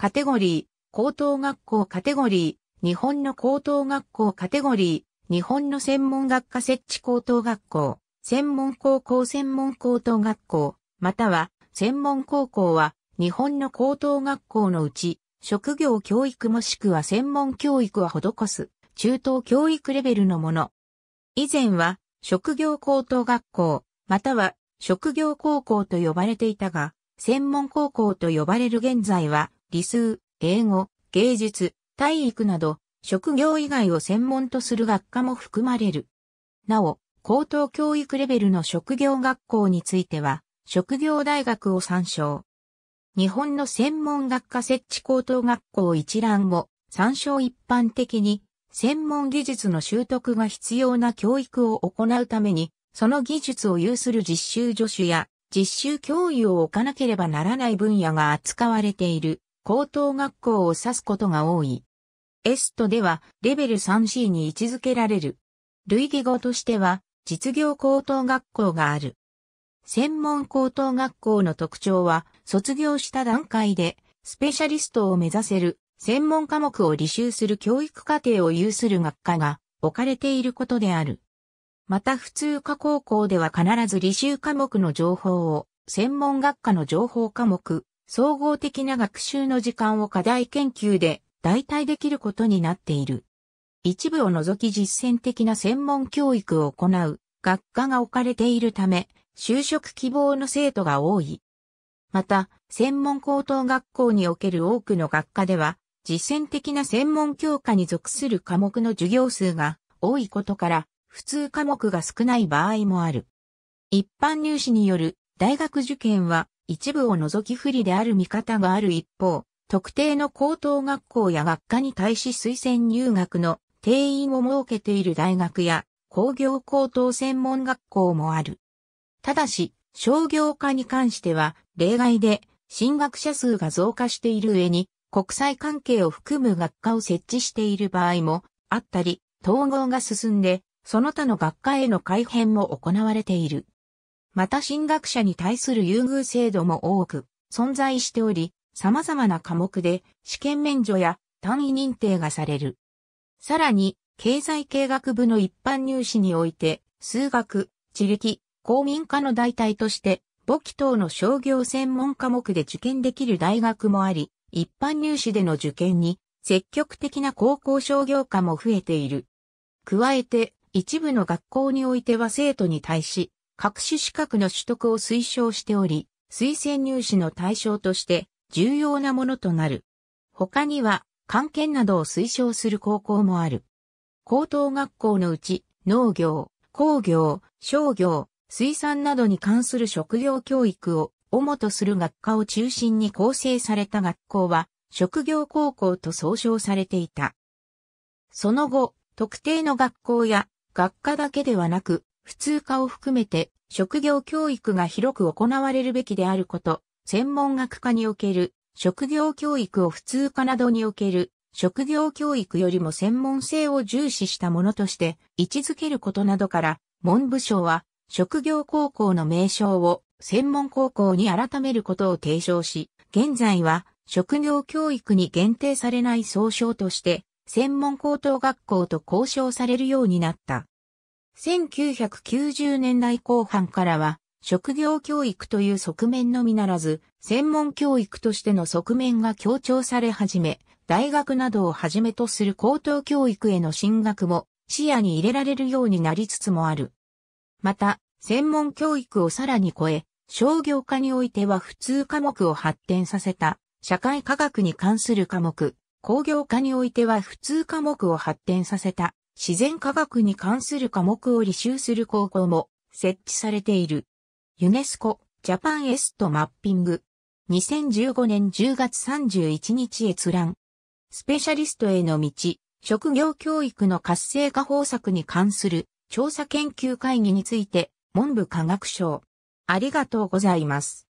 カテゴリー、高等学校カテゴリー、日本の高等学校カテゴリー、日本の専門学科設置高等学校、専門高校専門高等学校、または、専門高校は、日本の高等学校のうち、職業教育もしくは専門教育は施す、中等教育レベルのもの。以前は、職業高等学校、または職業高校と呼ばれていたが、専門高校と呼ばれる現在は、理数、英語、芸術、体育など、職業以外を専門とする学科も含まれる。なお、高等教育レベルの職業学校については、職業大学を参照。日本の専門学科設置高等学校一覧を参照一般的に、専門技術の習得が必要な教育を行うために、その技術を有する実習助手や実習教諭を置かなければならない分野が扱われている高等学校を指すことが多い。エストではレベル 3C に位置づけられる。類義語としては実業高等学校がある。専門高等学校の特徴は卒業した段階でスペシャリストを目指せる専門科目を履修する教育課程を有する学科が置かれていることである。また普通科高校では必ず履修科目の情報を専門学科の情報科目、総合的な学習の時間を課題研究で代替できることになっている。一部を除き実践的な専門教育を行う学科が置かれているため、就職希望の生徒が多い。また、専門高等学校における多くの学科では、実践的な専門教科に属する科目の授業数が多いことから、普通科目が少ない場合もある。一般入試による大学受験は一部を除き不利である見方がある一方、特定の高等学校や学科に対し推薦入学の定員を設けている大学や工業高等専門学校もある。ただし、商業科に関しては例外で進学者数が増加している上に国際関係を含む学科を設置している場合もあったり、統合が進んでその他の学科への改変も行われている。また進学者に対する優遇制度も多く存在しており、様々な科目で試験免除や単位認定がされる。さらに、経済計学部の一般入試において、数学、地力、公民科の代替として、簿記等の商業専門科目で受験できる大学もあり、一般入試での受験に積極的な高校商業科も増えている。加えて、一部の学校においては生徒に対し、各種資格の取得を推奨しており、推薦入試の対象として重要なものとなる。他には、関係などを推奨する高校もある。高等学校のうち、農業、工業、商業、水産などに関する職業教育を主とする学科を中心に構成された学校は、職業高校と総称されていた。その後、特定の学校や学科だけではなく、普通科を含めて職業教育が広く行われるべきであること、専門学科における職業教育を普通科などにおける職業教育よりも専門性を重視したものとして位置づけることなどから文部省は職業高校の名称を専門高校に改めることを提唱し、現在は職業教育に限定されない総称として専門高等学校と交渉されるようになった。1990年代後半からは、職業教育という側面のみならず、専門教育としての側面が強調され始め、大学などをはじめとする高等教育への進学も視野に入れられるようになりつつもある。また、専門教育をさらに超え、商業化においては普通科目を発展させた、社会科学に関する科目、工業科においては普通科目を発展させた、自然科学に関する科目を履修する高校も設置されている。ユネスコ、ジャパンエストマッピング。2015年10月31日閲覧。スペシャリストへの道、職業教育の活性化方策に関する調査研究会議について、文部科学省。ありがとうございます。